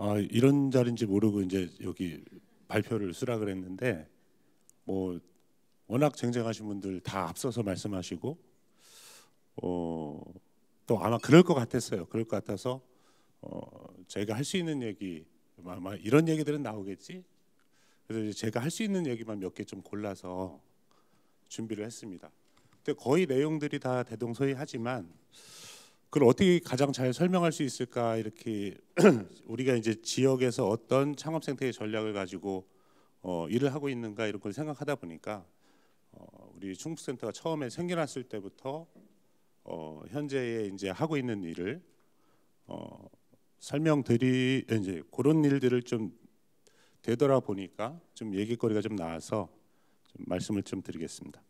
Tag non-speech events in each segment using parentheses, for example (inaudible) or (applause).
아, 이런 자리인지 모르고 이제 여기 발표를 쓰라 그랬는데 뭐 워낙 쟁쟁하신 분들 다 앞서서 말씀하시고 어, 또 아마 그럴 것 같았어요. 그럴 것 같아서 어, 제가 할 수 있는 얘기 아마 이런 얘기들은 나오겠지. 그래서 제가 할 수 있는 얘기만 몇 개 좀 골라서 준비를 했습니다. 근데 거의 내용들이 다 대동소이하지만 그걸 어떻게 가장 잘 설명할 수 있을까 이렇게 (clears throat) 우리가 이제 지역에서 어떤 창업 생태의 전략을 가지고 어, 일을 하고 있는가 이런 걸 생각하다 보니까 어, 우리 충북센터가 처음에 생겨났을 때부터 어, 현재에 이제 하고 있는 일을 어, 설명드리 이제 그런 일들을 좀 되돌아보니까 좀 얘기거리가 좀 나와서 좀 말씀을 좀 드리겠습니다.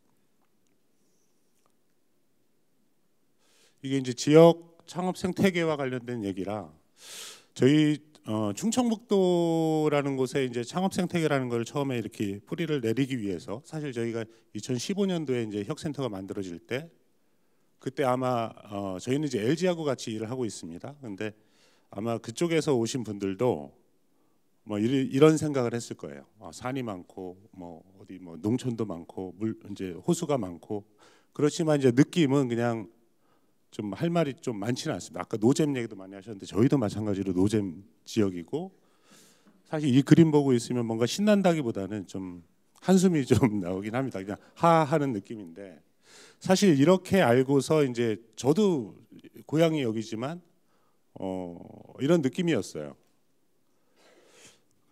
이게 이제 지역 창업 생태계와 관련된 얘기라 저희 어, 충청북도라는 곳에 이제 창업 생태계라는 걸 처음에 이렇게 뿌리를 내리기 위해서 사실 저희가 2015년도에 이제 혁센터가 만들어질 때 그때 아마 어, 저희는 이제 LG하고 같이 일을 하고 있습니다. 근데 아마 그쪽에서 오신 분들도 뭐 이런 생각을 했을 거예요. 아, 산이 많고 뭐 어디 뭐 농촌도 많고 물 이제 호수가 많고 그렇지만 이제 느낌은 그냥 좀할 말이 좀 많지는 않습니다. 아까 노잼 얘기도 많이 하셨는데 저희도 마찬가지로 노잼 지역이고 사실 이 그림 보고 있으면 뭔가 신난다기보다는 좀 한숨이 좀 (laughs) 나오긴 합니다. 그냥 하 하는 느낌인데 사실 이렇게 알고서 이제 저도 고향이 여기지만 어 이런 느낌이었어요.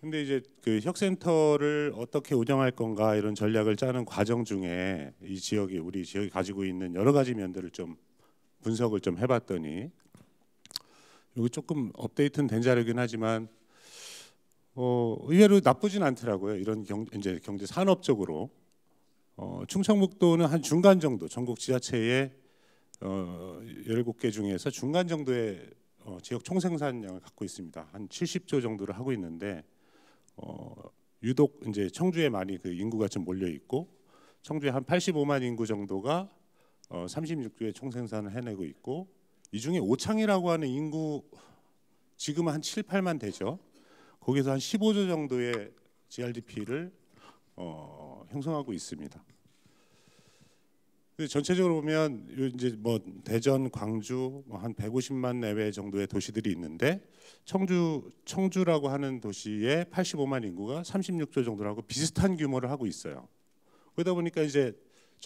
근데 이제 그 혁센터를 어떻게 운영할 건가 이런 전략을 짜는 과정 중에 이 지역이 우리 지역이 가지고 있는 여러 가지 면들을 좀 분석을 좀 해봤더니 여거 조금 업데이트는 된 자료긴 하지만 어, 의외로 나쁘진 않더라고요. 이런 경, 이제 경제 산업적으로 어, 충청북도는 한 중간 정도 전국 지자체의 어, 17개 중에서 중간 정도의 어, 지역 총생산량을 갖고 있습니다. 한 70조 정도를 하고 있는데 어, 유독 이제 청주에 많이 그 인구가 좀 몰려 있고 청주에 한 85만 인구 정도가 어, 36조의 총생산을 해내고 있고 이 중에 오창이라고 하는 인구 지금 한 7, 8만 되죠. 거기서 한 15조 정도의 GRDP를 어, 형성하고 있습니다. 전체적으로 보면 이제 뭐 대전, 광주 뭐 한 150만 내외 정도의 도시들이 있는데 청주 청주라고 하는 도시의 85만 인구가 36조 정도라고 비슷한 규모를 하고 있어요. 그러다 보니까 이제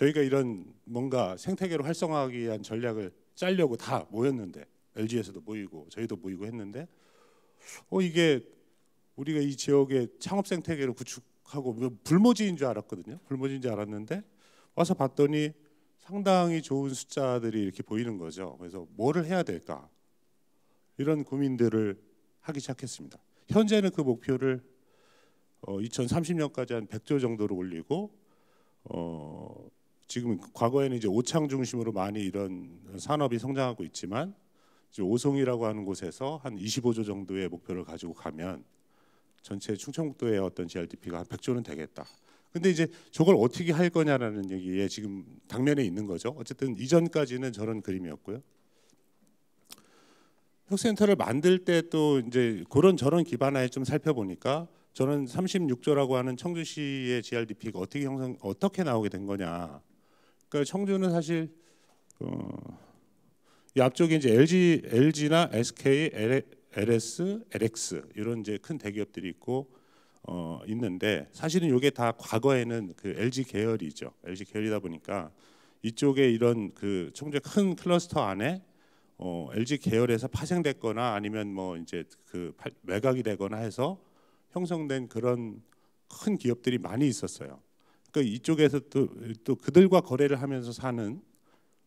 저희가 이런 뭔가 생태계로 활성화하기 위한 전략을 짜려고 다 모였는데 LG에서도 모이고 저희도 모이고 했는데 어 이게 우리가 이 지역의 창업 생태계를 구축하고 뭐 불모지인 줄 알았거든요. 불모지인 줄 알았는데 와서 봤더니 상당히 좋은 숫자들이 이렇게 보이는 거죠. 그래서 뭐를 해야 될까? 이런 고민들을 하기 시작했습니다. 현재는 그 목표를 어, 2030년까지 한 100조 정도로 올리고 어, 지금 과거에는 이제 오창 중심으로 많이 이런 산업이 성장하고 있지만 이제 오송이라고 하는 곳에서 한 25조 정도의 목표를 가지고 가면 전체 충청북도의 어떤 GRDP가 한 100조는 되겠다. 근데 이제 저걸 어떻게 할 거냐라는 얘기에 지금 당면에 있는 거죠. 어쨌든 이전까지는 저런 그림이었고요. 혁센터를 만들 때 또 이제 그런 저런 기반하에 좀 살펴보니까 저는 36조라고 하는 청주시의 GRDP가 어떻게 형성 어떻게 나오게 된 거냐 그러니까 청주는 사실 어, 이 앞쪽에 이제 LG, LG나 SK, LS, LX 이런 이제 큰 대기업들이 있고 어, 있는데 사실은 이게 다 과거에는 그 LG 계열이죠. LG 계열이다 보니까 이쪽에 이런 그 청주 큰 클러스터 안에 어, LG 계열에서 파생됐거나 아니면 뭐 이제 그 매각이 되거나 해서 형성된 그런 큰 기업들이 많이 있었어요. 그러니까 이쪽에서 또, 또 그들과 거래를 하면서 사는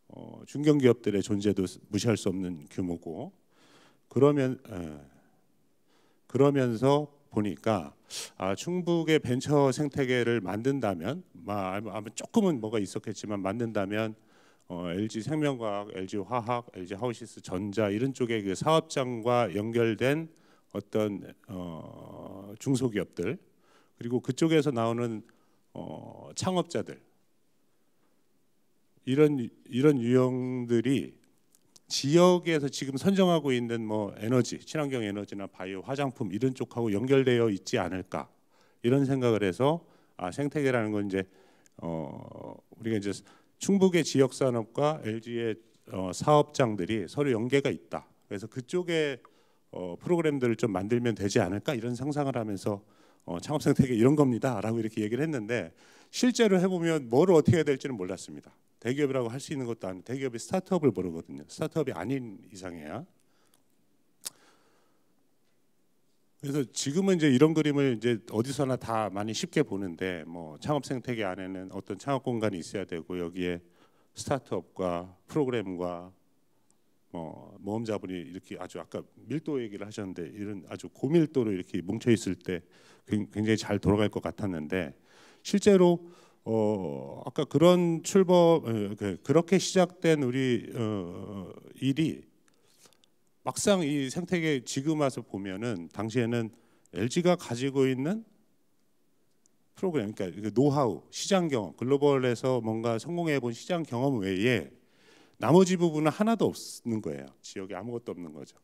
어, 중견 기업들의 존재도 무시할 수 없는 규모고 그러면 에, 그러면서 보니까 아, 충북의 벤처 생태계를 만든다면 아마 조금은 뭐가 있었겠지만 만든다면 어, LG 생명과학, LG 화학, LG 하우시스 전자 이런 쪽의 그 사업장과 연결된 어떤 어, 중소기업들 그리고 그쪽에서 나오는 어, 창업자들 이런 이런 유형들이 지역에서 지금 선정하고 있는 뭐 에너지, 친환경 에너지나 바이오, 화장품 이런 쪽하고 연결되어 있지 않을까 이런 생각을 해서 아 생태계라는 건 이제 어 우리가 이제 충북의 지역 산업과 LG의 어 사업장들이 서로 연계가 있다. 그래서 그쪽에 어 프로그램들을 좀 만들면 되지 않을까 이런 상상을 하면서 어, 창업 생태계 이런 겁니다라고 이렇게 얘기를 했는데 실제로 해보면 뭘 어떻게 해야 될지는 몰랐습니다. 대기업이라고 할 수 있는 것도 아니고 대기업이 스타트업을 모르거든요. 스타트업이 아닌 이상이야. 그래서 지금은 이제 이런 그림을 이제 어디서나 다 많이 쉽게 보는데 뭐 창업 생태계 안에는 어떤 창업 공간이 있어야 되고 여기에 스타트업과 프로그램과 뭐 모험자분이 이렇게 아주 아까 밀도 얘기를 하셨는데 이런 아주 고밀도로 이렇게 뭉쳐 있을 때 굉장히 잘 돌아갈 것 같았는데 실제로 어, 아까 그런 출범 어, 그, 그렇게 시작된 우리 어, 일이 막상 이 생태계 지금 와서 보면은 당시에는 LG가 가지고 있는 프로그램, 그러니까 그 노하우, 시장 경험, 글로벌에서 뭔가 성공해 본 시장 경험 외에 나머지 부분은 하나도 없는 거예요. 지역에 아무것도 없는 거죠.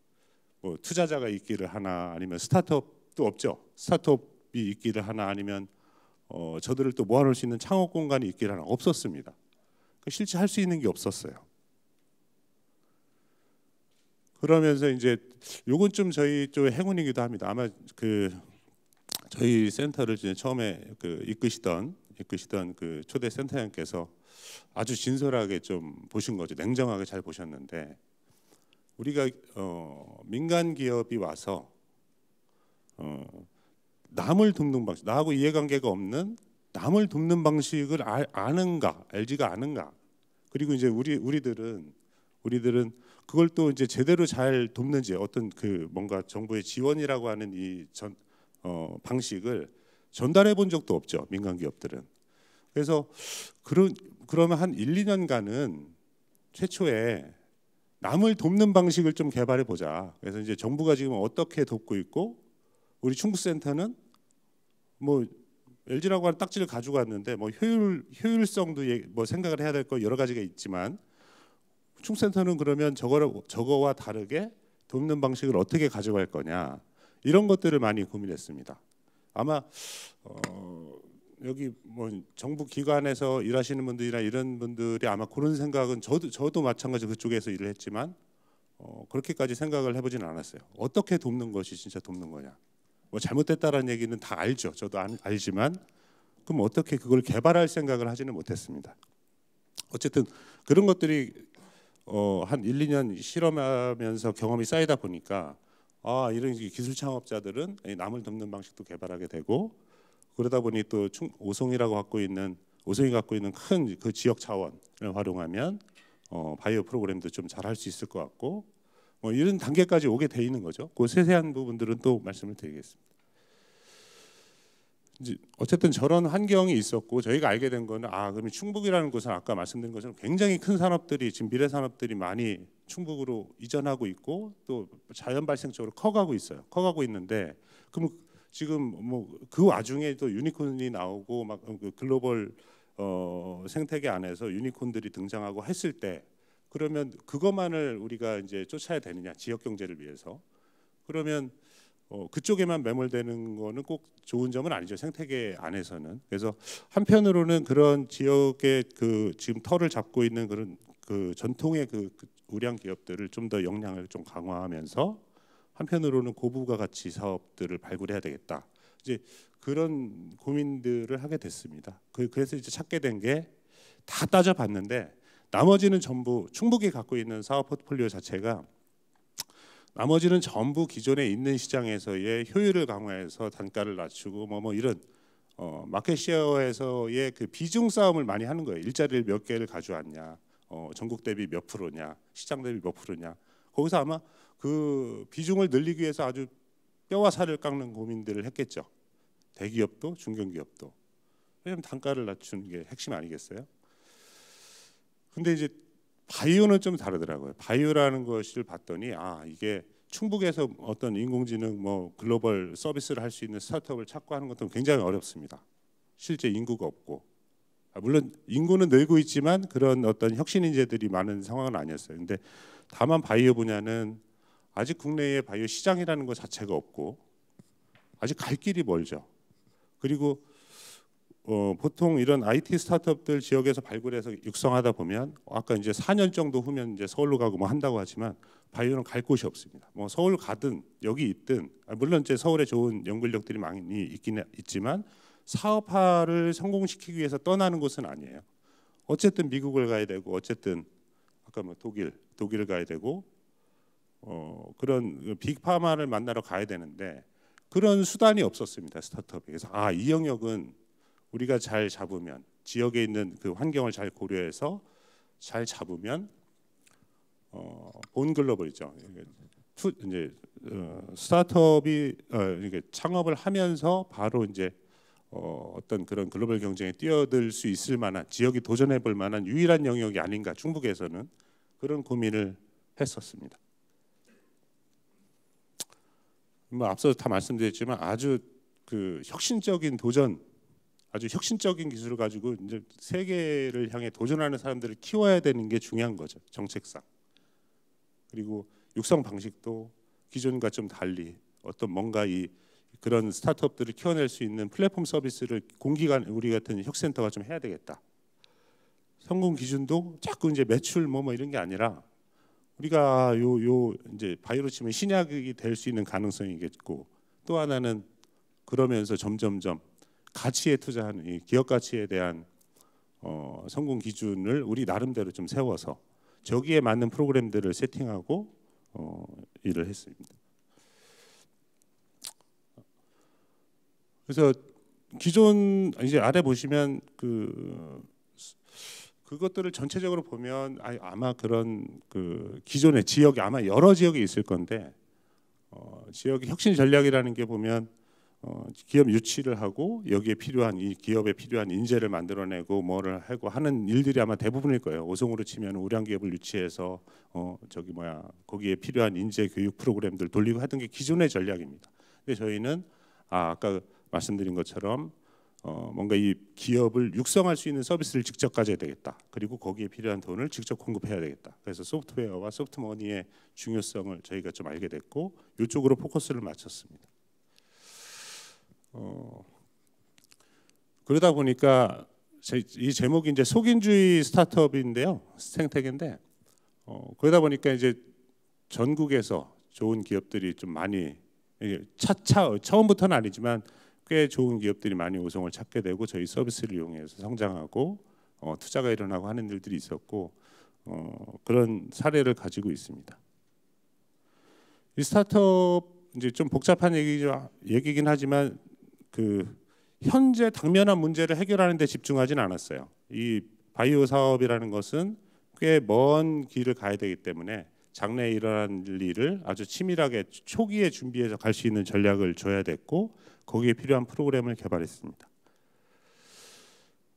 뭐 투자자가 있기를 하나 아니면 스타트업 또 없죠. 스타트업이 있기를 하나 아니면 어, 저들을 또 모아놓을 수 있는 창업 공간이 있기를 하나 없었습니다. 그 실제 할 수 있는 게 없었어요. 그러면서 이제 요건 좀 저희 좀 행운이기도 합니다. 아마 그 저희 센터를 이제 처음에 그 이끄시던 이끄시던 그 초대 센터장께서 아주 진솔하게 좀 보신 거죠. 냉정하게 잘 보셨는데 우리가 어, 민간 기업이 와서 어, 남을 돕는 방식, 나하고 이해관계가 없는 남을 돕는 방식을 아, 아는가, 알지가 않은가. 그리고 이제 우리 우리들은 우리들은 그걸 또 이제 제대로 잘 돕는지 어떤 그 뭔가 정부의 지원이라고 하는 이 전 어, 방식을 전달해 본 적도 없죠 민간 기업들은. 그래서 그런 그러면 한 1, 2년간은 최초에 남을 돕는 방식을 좀 개발해 보자. 그래서 이제 정부가 지금 어떻게 돕고 있고 우리 충북센터는 뭐 LG라고 하는 딱지를 가지고갔는데뭐 효율 효율성도 뭐 생각을 해야 될 거 여러 가지가 있지만 충센터는 북 그러면 저거 저거와 다르게 돕는 방식을 어떻게 가져갈 거냐 이런 것들을 많이 고민했습니다. 아마 어, 여기 뭐 정부 기관에서 일하시는 분들이나 이런 분들이 아마 그런 생각은 저도 저도 마찬가지 그쪽에서 일을 했지만 어, 그렇게까지 생각을 해보진 않았어요. 어떻게 돕는 것이 진짜 돕는 거냐. 뭐 잘못됐다라는 얘기는 다 알죠. 저도 안, 알지만 그럼 어떻게 그걸 개발할 생각을 하지는 못했습니다. 어쨌든 그런 것들이 어, 한 1, 2년 실험하면서 경험이 쌓이다 보니까 아 이런 기술 창업자들은 남을 돕는 방식도 개발하게 되고 그러다 보니 또 충, 오송이라고 갖고 있는 오송이 갖고 있는 큰 그 지역 차원을 활용하면 어, 바이오 프로그램도 좀 잘 할 수 있을 것 같고 뭐 이런 단계까지 오게 돼 있는 거죠. 그 세세한 부분들은 또 말씀을 드리겠습니다. 이제 어쨌든 저런 환경이 있었고 저희가 알게 된 거는 아 그러면 충북이라는 곳은 아까 말씀드린 것처럼 굉장히 큰 산업들이 지금 미래 산업들이 많이 충북으로 이전하고 있고 또 자연 발생적으로 커가고 있어요. 커가고 있는데 그럼 지금 뭐 그 와중에 또 유니콘이 나오고 막 그 글로벌 어, 생태계 안에서 유니콘들이 등장하고 했을 때 그러면 그것만을 우리가 이제 쫓아야 되느냐 지역 경제를 위해서 그러면 어, 그쪽에만 매몰되는 거는 꼭 좋은 점은 아니죠 생태계 안에서는 그래서 한편으로는 그런 지역의 그 지금 터를 잡고 있는 그런 그 전통의 그, 그 우량 기업들을 좀 더 역량을 좀 강화하면서 한편으로는 고부가 가치 사업들을 발굴해야 되겠다 이제 그런 고민들을 하게 됐습니다 그, 그래서 이제 찾게 된 게 다 따져봤는데 나머지는 전부 충북이 갖고 있는 사업 포트폴리오 자체가 나머지는 전부 기존에 있는 시장에서의 효율을 강화해서 단가를 낮추고 뭐뭐 뭐 이런 어, 마켓 시어에서의 그 비중 싸움을 많이 하는 거예요. 일자리를 몇 개를 가져왔냐, 어, 전국 대비 몇 프로냐, 시장 대비 몇 프로냐. 거기서 아마 그 비중을 늘리기 위해서 아주 뼈와 살을 깎는 고민들을 했겠죠. 대기업도 중견기업도. 왜냐하면 단가를 낮추는 게 핵심 아니겠어요? 근데 이제 바이오는 좀 다르더라고요. 바이오라는 것을 봤더니 아 이게 충북에서 어떤 인공지능 뭐 글로벌 서비스를 할 수 있는 스타트업을 찾고 하는 것도 굉장히 어렵습니다. 실제 인구가 없고 아, 물론 인구는 늘고 있지만 그런 어떤 혁신 인재들이 많은 상황은 아니었어요. 근데 다만 바이오 분야는 아직 국내에 바이오 시장이라는 것 자체가 없고 아직 갈 길이 멀죠. 그리고 어, 보통 이런 IT 스타트업들 지역에서 발굴해서 육성하다 보면 아까 이제 4년 정도 후면 이제 서울로 가고 뭐 한다고 하지만 바이오는 갈 곳이 없습니다. 뭐 서울 가든 여기 있든 아, 물론 이제 서울에 좋은 연구력들이 많이 있긴 있지만 사업화를 성공시키기 위해서 떠나는 곳은 아니에요. 어쨌든 미국을 가야 되고 어쨌든 아까 뭐 독일 독일을 가야 되고 어, 그런 빅파마를 만나러 가야 되는데 그런 수단이 없었습니다 스타트업에 서아이 아, 영역은 우리가 잘 잡으면 지역에 있는 그 환경을 잘 고려해서 잘 잡으면 어, 본 글로벌이죠. 투, 이제 어, 스타트업이 어, 이게 창업을 하면서 바로 이제 어, 어떤 그런 글로벌 경쟁에 뛰어들 수 있을 만한 지역이 도전해 볼 만한 유일한 영역이 아닌가 중국에서는 그런 고민을 했었습니다. 뭐 앞서 다 말씀드렸지만 아주 그 혁신적인 도전 아주 혁신적인 기술을 가지고 이제 세계를 향해 도전하는 사람들을 키워야 되는 게 중요한 거죠 정책상 그리고 육성 방식도 기존과 좀 달리 어떤 뭔가 이 그런 스타트업들을 키워낼 수 있는 플랫폼 서비스를 공기관 우리 같은 혁센터가 좀 해야 되겠다 성공 기준도 자꾸 이제 매출 뭐뭐 뭐 이런 게 아니라 우리가 요 요 이제 바이러스 치면 신약이 될 수 있는 가능성이겠고 또 하나는 그러면서 점점점 가치에 투자하는 이 기업 가치에 대한 어, 성공 기준을 우리 나름대로 좀 세워서 저기에 맞는 프로그램들을 세팅하고 어, 일을 했습니다. 그래서 기존 이제 아래 보시면 그 그것들을 전체적으로 보면 아마 그런 그 기존의 지역이 아마 여러 지역이 있을 건데 어, 지역 혁신 전략이라는 게 보면 어, 기업 유치를 하고 여기에 필요한 이 기업에 필요한 인재를 만들어내고 뭐를 하고 하는 일들이 아마 대부분일 거예요. 오송으로 치면 우량 기업을 유치해서 어, 저기 뭐야 거기에 필요한 인재 교육 프로그램들 돌리고 하던 게 기존의 전략입니다. 근데 저희는 아, 아까 말씀드린 것처럼 어, 뭔가 이 기업을 육성할 수 있는 서비스를 직접 가져야 되겠다. 그리고 거기에 필요한 돈을 직접 공급해야 되겠다. 그래서 소프트웨어와 소프트머니의 중요성을 저희가 좀 알게 됐고 이쪽으로 포커스를 맞췄습니다. 어, 그러다 보니까 제, 이 제목이 이제 속인주의 스타트업인데요, 생태계인데 어, 그러다 보니까 이제 전국에서 좋은 기업들이 좀 많이 차차 처음부터는 아니지만 꽤 좋은 기업들이 많이 우승을 찾게 되고 저희 서비스를 이용해서 성장하고 어, 투자가 일어나고 하는 일들이 있었고 어, 그런 사례를 가지고 있습니다. 이 스타트업 이제 좀 복잡한 얘기죠, 얘기긴 하지만 그 현재 당면한 문제를 해결하는 데 집중하진 않았어요. 이 바이오 사업이라는 것은 꽤 먼 길을 가야 되기 때문에 장래에 일어난 일을 아주 치밀하게 초기에 준비해서 갈 수 있는 전략을 줘야 됐고 거기에 필요한 프로그램을 개발했습니다.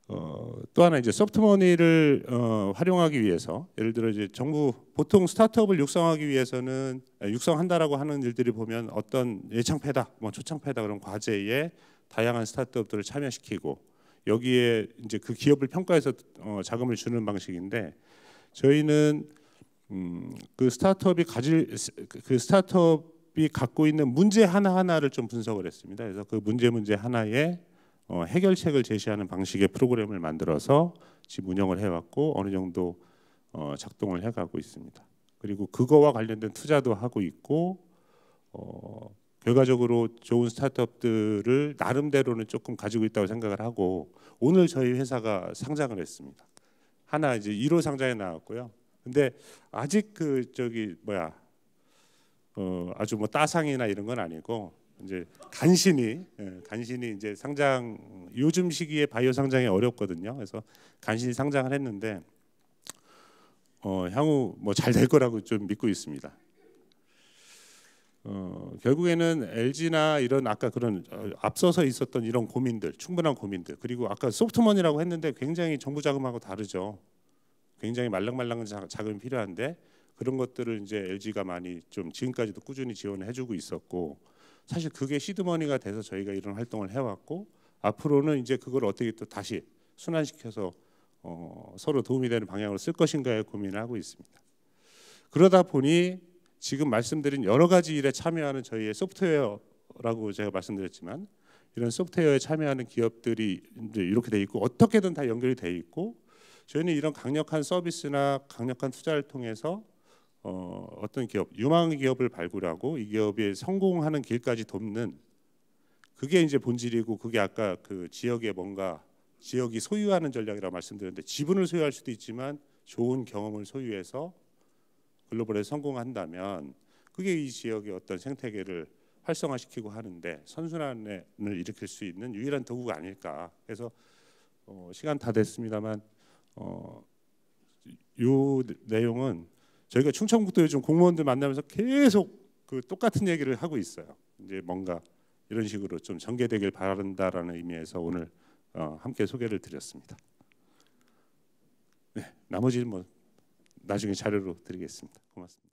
어, 또 하나 이제 소프트머니를 어, 활용하기 위해서 예를 들어 이제 정부 보통 스타트업을 육성하기 위해서는 아, 육성한다라고 하는 일들이 보면 어떤 예창패다, 뭐 초창패다 그런 과제에 다양한 스타트업들을 참여시키고 여기에 이제 그 기업을 평가해서 어, 자금을 주는 방식인데 저희는 음, 그 스타트업이 가질 그 스타트업이 갖고 있는 문제 하나 하나를 좀 분석을 했습니다. 그래서 그 문제 문제 하나에 어, 해결책을 제시하는 방식의 프로그램을 만들어서 지금 운영을 해왔고 어느 정도 어, 작동을 해가고 있습니다. 그리고 그거와 관련된 투자도 하고 있고 어, 결과적으로 좋은 스타트업들을 나름대로는 조금 가지고 있다고 생각을 하고 오늘 저희 회사가 상장을 했습니다. 하나 이제 1호 상장에 나왔고요. 근데 아직 그 저기 뭐야 어 아주 뭐 따상이나 이런 건 아니고 이제 간신히 예, 간신히 이제 상장 요즘 시기에 바이오 상장이 어렵거든요. 그래서 간신히 상장을 했는데 어 향후 뭐 잘 될 거라고 좀 믿고 있습니다. 어, 결국에는 LG나 이런 아까 그런 어, 앞서서 있었던 이런 고민들 충분한 고민들 그리고 아까 소프트머니라고 했는데 굉장히 정부 자금하고 다르죠. 굉장히 말랑말랑한 자금이 필요한데 그런 것들을 이제 LG가 많이 좀 지금까지도 꾸준히 지원을 해주고 있었고 사실 그게 시드머니가 돼서 저희가 이런 활동을 해왔고 앞으로는 이제 그걸 어떻게 또 다시 순환시켜서 어, 서로 도움이 되는 방향으로 쓸 것인가에 고민을 하고 있습니다. 그러다 보니 지금 말씀드린 여러 가지 일에 참여하는 저희의 소프트웨어라고 제가 말씀드렸지만 이런 소프트웨어에 참여하는 기업들이 이제 이렇게 돼 있고 어떻게든 다 연결이 돼 있고 저희는 이런 강력한 서비스나 강력한 투자를 통해서 어, 어떤 기업, 유망 기업을 발굴하고 이 기업이 성공하는 길까지 돕는 그게 이제 본질이고 그게 아까 그 지역에 뭔가 지역이 소유하는 전략이라고 말씀드렸는데 지분을 소유할 수도 있지만 좋은 경험을 소유해서 글로벌에 성공한다면 그게 이 지역의 어떤 생태계를 활성화시키고 하는데 선순환을 일으킬 수 있는 유일한 도구가 아닐까. 그래서 어, 시간 다 됐습니다만 어, 요 내용은 저희가 충청북도 요즘 공무원들 만나면서 계속 그 똑같은 얘기를 하고 있어요. 이제 뭔가 이런 식으로 좀 전개되길 바란다라는 의미에서 오늘 어, 함께 소개를 드렸습니다. 네, 나머지는 뭐 나중에 자료로 드리겠습니다. 고맙습니다.